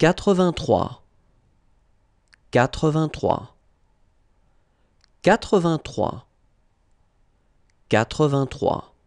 83 83 83 83